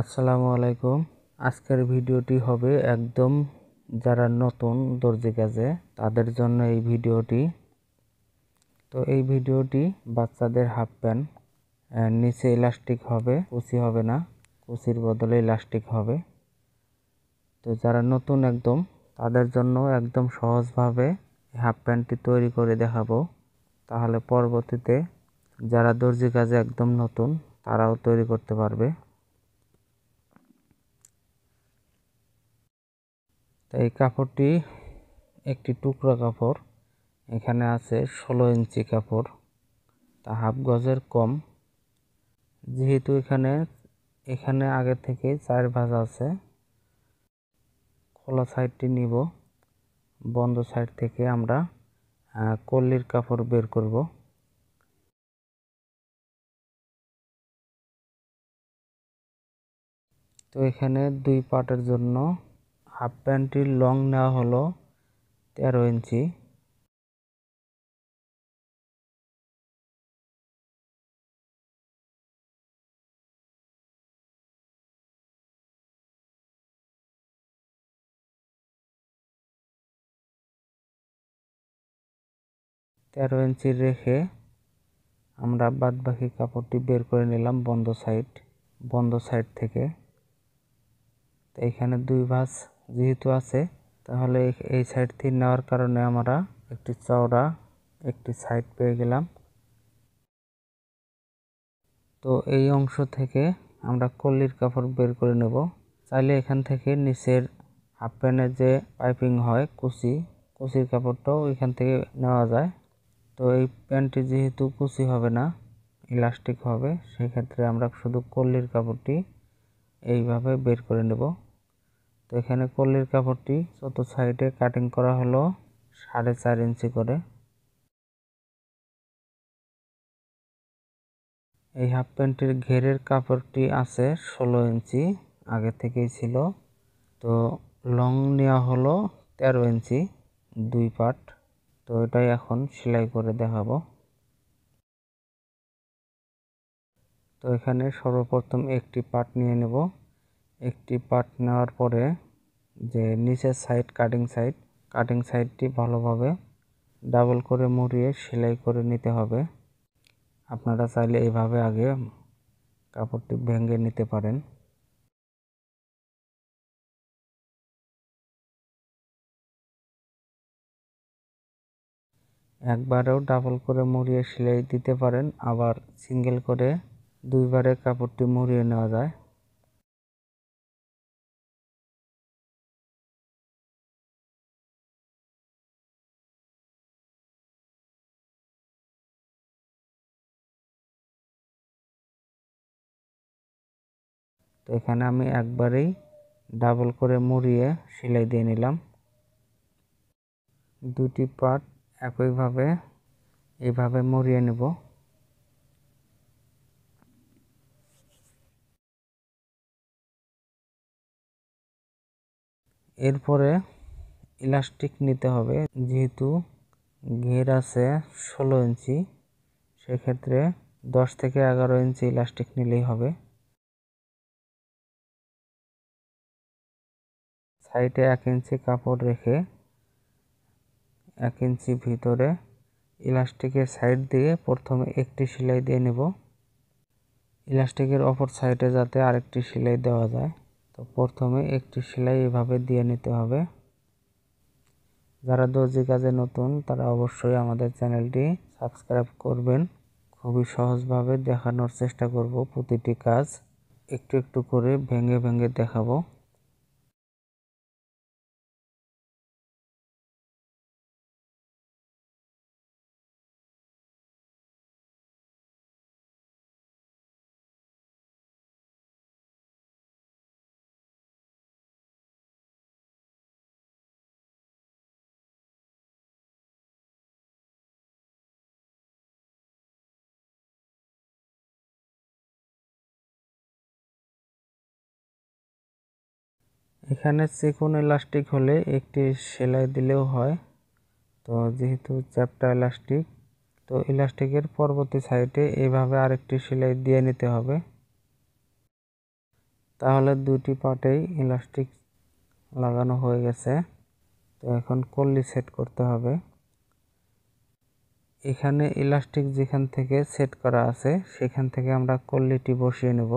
আসসালামু আলাইকুম আজকের ভিডিওটি হবে একদম যারা নতুন দর্জি কাজে তাদের জন্য এই ভিডিওটি তো এই ভিডিওটি বাচ্চাদের হাফ প্যান্ট নিচে ইলাস্টিক হবে কুচি হবে না কুচির বদলে ইলাস্টিক হবে তো যারা নতুন একদম তাদের জন্য একদম সহজভাবে হাফ প্যান্টটি তৈরি করে দেখাবো তাহলে পরবর্তীতে যারা দর্জি কাজে একদম নতুন তারাও তৈরি করতে পারবে তো এই কাপড়টি একটি টুকরা কাপড় এখানে আছে ষোলো ইঞ্চি কাপড় তা হাফ গজের কম যেহেতু এখানে এখানে আগে থেকে চার ভাজ আছে খোলা সাইডটি নিব বন্ধ সাইড থেকে আমরা কল্লির কাপড় বের করব তো এখানে দুই পার্টের জন্য হাফ প্যান্টটির লং নেওয়া হলো তেরো ইঞ্চি তেরো ইঞ্চি রেখে আমরা বাদবাকি কাপড়টি বের করে নিলাম বন্ধ সাইড বন্ধ সাইড থেকে তো এখানে দুই ভাঁজ যেহেতু আছে তাহলে এই সাইড থেকে নেওয়ার কারণে আমরা একটি চওড়া একটি সাইড পেয়ে গেলাম তো এই অংশ থেকে আমরা কল্লির কাপড় বের করে নেব চাইলে এখান থেকে নিচের হাফ প্যান্টের যে পাইপিং হয় কুচি কুচির কাপড়টাও এখান থেকে নেওয়া যায় তো এই প্যান্টটি যেহেতু কুচি হবে না ইলাস্টিক হবে সেক্ষেত্রে আমরা শুধু কল্লির কাপড়টি এইভাবে বের করে নেব তো এখানে কলির কাপড়টি চত সাইডে কাটিং করা হলো সাড়ে চার ইঞ্চি করে এই হাফ প্যান্টের ঘেরের কাপড়টি আছে ষোলো ইঞ্চি আগে থেকেই ছিল তো লং নেওয়া হলো তেরো ইঞ্চি দুই পার্ট তো এটাই এখন সেলাই করে দেখাবো তো এখানে সর্বপ্রথম একটি পার্ট নিয়ে নেব একটি পার্ট নেওয়ার পরে যে নিচের সাইড কাটিং সাইড কাটিং সাইডটি ভালোভাবে ডাবল করে মুড়িয়ে সেলাই করে নিতে হবে আপনারা চাইলে এইভাবে আগে কাপড়টি ভেঙে নিতে পারেন একবারেও ডাবল করে মুড়িয়ে সেলাই দিতে পারেন আবার সিঙ্গেল করে দুইবারে কাপড়টি মুড়িয়ে নেওয়া যায় তো এখানে আমি একবারেই ডাবল করে মুড়িয়ে সেলাই দিয়ে নিলাম দুটি পার্ট একইভাবে এইভাবে মুড়িয়ে নেব এরপরে ইলাস্টিক নিতে হবে যেহেতু ঘের আছে ষোলো ইঞ্চি সেক্ষেত্রে দশ থেকে এগারো ইঞ্চি ইলাস্টিক নিলেই হবে সাইডে এক ইঞ্চি কাপড় রেখে এক ইঞ্চি ভিতরে ইলাস্টিকের সাইড দিয়ে প্রথমে একটি সেলাই দিয়ে নেব ইলাস্টিকের অপর সাইডে যাতে আরেকটি সেলাই দেওয়া যায় তো প্রথমে একটি সেলাই এভাবে দিয়ে নিতে হবে যারা দর্জি কাজে নতুন তারা অবশ্যই আমাদের চ্যানেলটি সাবস্ক্রাইব করবেন খুবই সহজভাবে দেখানোর চেষ্টা করব প্রতিটি কাজ একটু একটু করে ভেঙে ভেঙে দেখাবো এখানে চিকন ইলাস্টিক হলে একটি সেলাই দিলেও হয় তো যেহেতু চ্যাপটা ইলাস্টিক তো ইলাস্টিকের পরবর্তী সাইডে এইভাবে আরেকটি সেলাই দিয়ে নিতে হবে তাহলে দুটি পার্টেই ইলাস্টিক লাগানো হয়ে গেছে তো এখন কল্লি সেট করতে হবে এখানে ইলাস্টিক যেখান থেকে সেট করা আছে সেখান থেকে আমরা কল্লিটি বসিয়ে নেব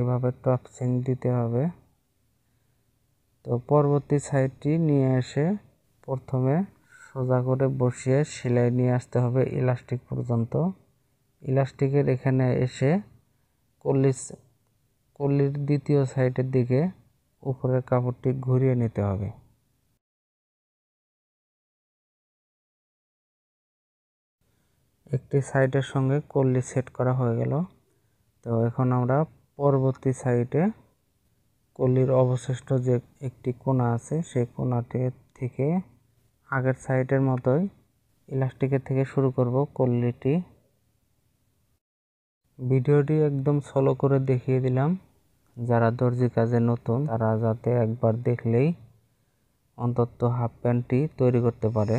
এভাবে টপ সিং দিতে হবে তো পরবর্তী সাইডটি নিয়ে এসে প্রথমে সোজা করে বসিয়ে সেলাই নিয়ে আসতে হবে ইলাস্টিক পর্যন্ত ইলাস্টিকের এখানে এসে কল্লিশ কল্লির দ্বিতীয় সাইডের দিকে উপরের কাপড়টি ঘুরিয়ে নিতে হবে একটি সাইডের সঙ্গে কল্লি সেট করা হয়ে গেল তো এখন আমরা পরবর্তী সাইডে কলির অবশিষ্ট যে একটি কোনা আছে সেই কোনাটি থেকে আগের সাইডের মতোই ইলাস্টিকের থেকে শুরু করব কল্লিটি ভিডিওটি একদম সলো করে দেখিয়ে দিলাম যারা দর্জি কাজে নতুন তারা যাতে একবার দেখলেই অন্তত হাফ প্যান্টটি তৈরি করতে পারে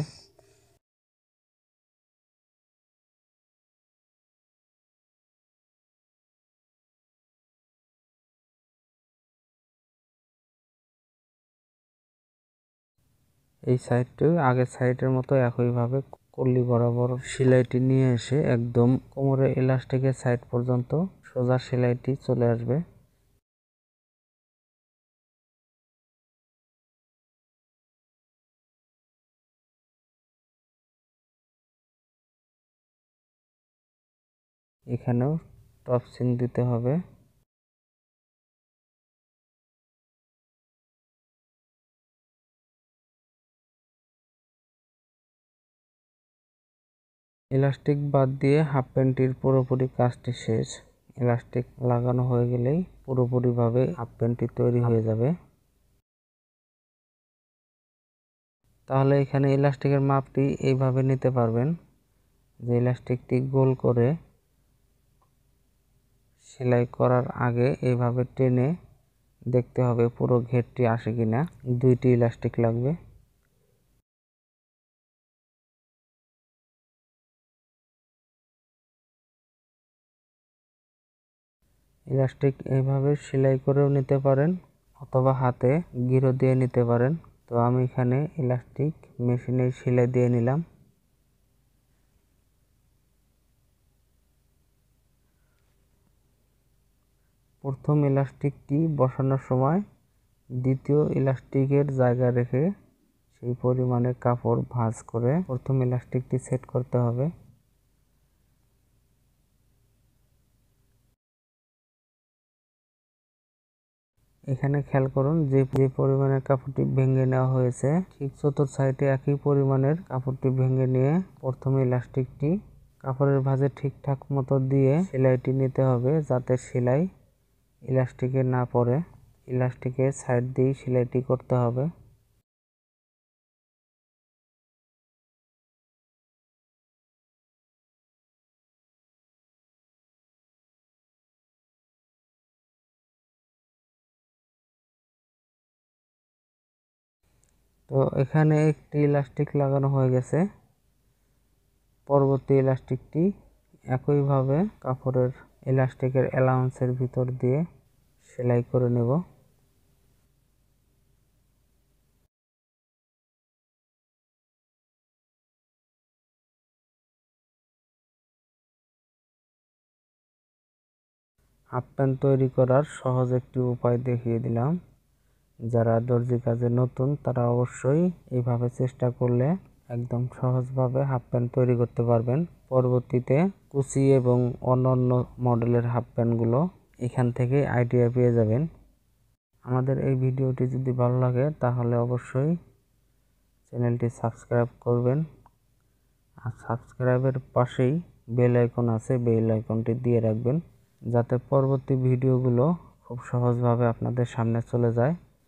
এই সাইডটি আগের সাইডের মতো একইভাবে কল্লি বরাবর সেলাইটি নিয়ে এসে একদম কোমরে ইলাস্টিকের সাইড পর্যন্ত সোজা সেলাইটি চলে আসবে এখানেও টপ সিন দিতে হবে ইলাস্টিক বাদ দিয়ে হাফ প্যান্টটির পুরোপুরি কাজটি শেষ ইলাস্টিক লাগানো হয়ে গেলেই পুরোপুরিভাবে হাফ প্যান্টটি তৈরি হয়ে যাবে তাহলে এখানে ইলাস্টিকের মাপটি এইভাবে নিতে পারবেন যে ইলাস্টিকটি গোল করে সেলাই করার আগে এইভাবে টেনে দেখতে হবে পুরো ঘেরটি আসে কিনা দুইটি ইলাস্টিক লাগবে ইলাস্টিক এইভাবে সেলাই করেও নিতে পারেন অথবা হাতে গিরো দিয়ে নিতে পারেন তো আমি এখানে ইলাস্টিক মেশিনে সেলাই দিয়ে নিলাম প্রথম ইলাস্টিকটি বসানোর সময় দ্বিতীয় ইলাস্টিকের জায়গা রেখে সেই পরিমাণে কাপড় ভাঁজ করে প্রথম ইলাস্টিকটি সেট করতে হবে এখানে খেয়াল করুন যে যে পরিমাণের কাপড়টি ভেঙে নেওয়া হয়েছে ঠিক চতুর সাইডে একই পরিমাণের কাপড়টি ভেঙে নিয়ে প্রথমে ইলাস্টিকটি কাপড়ের ভাঁজে ঠিকঠাক মতো দিয়ে সেলাইটি নিতে হবে যাতে সেলাই ইলাস্টিকে না পড়ে ইলাস্টিকের সাইড দিয়ে সেলাইটি করতে হবে তো এখানে একটি ইলাস্টিক লাগানো হয়ে গেছে পরবর্তী ইলাস্টিকটি একইভাবে কাপড়ের ইলাস্টিকের অ্যালাউন্সের ভিতর দিয়ে সেলাই করে নেব হাফ প্যান্ট তৈরি করার সহজ একটি উপায় দেখিয়ে দিলাম যারা দর্জি কাজে নতুন তারা অবশ্যই এইভাবে চেষ্টা করলে একদম সহজভাবে হাফ প্যান্ট তৈরি করতে পারবেন পরবর্তীতে কুচি এবং অন্যান্য মডেলের হাফ প্যান্টগুলো এখান থেকে আইডিয়া পেয়ে যাবেন আমাদের এই ভিডিওটি যদি ভালো লাগে তাহলে অবশ্যই চ্যানেলটি সাবস্ক্রাইব করবেন আর সাবস্ক্রাইবের পাশেই বেল আইকন আছে বেল আইকনটি দিয়ে রাখবেন যাতে পরবর্তী ভিডিওগুলো খুব সহজভাবে আপনাদের সামনে চলে যায়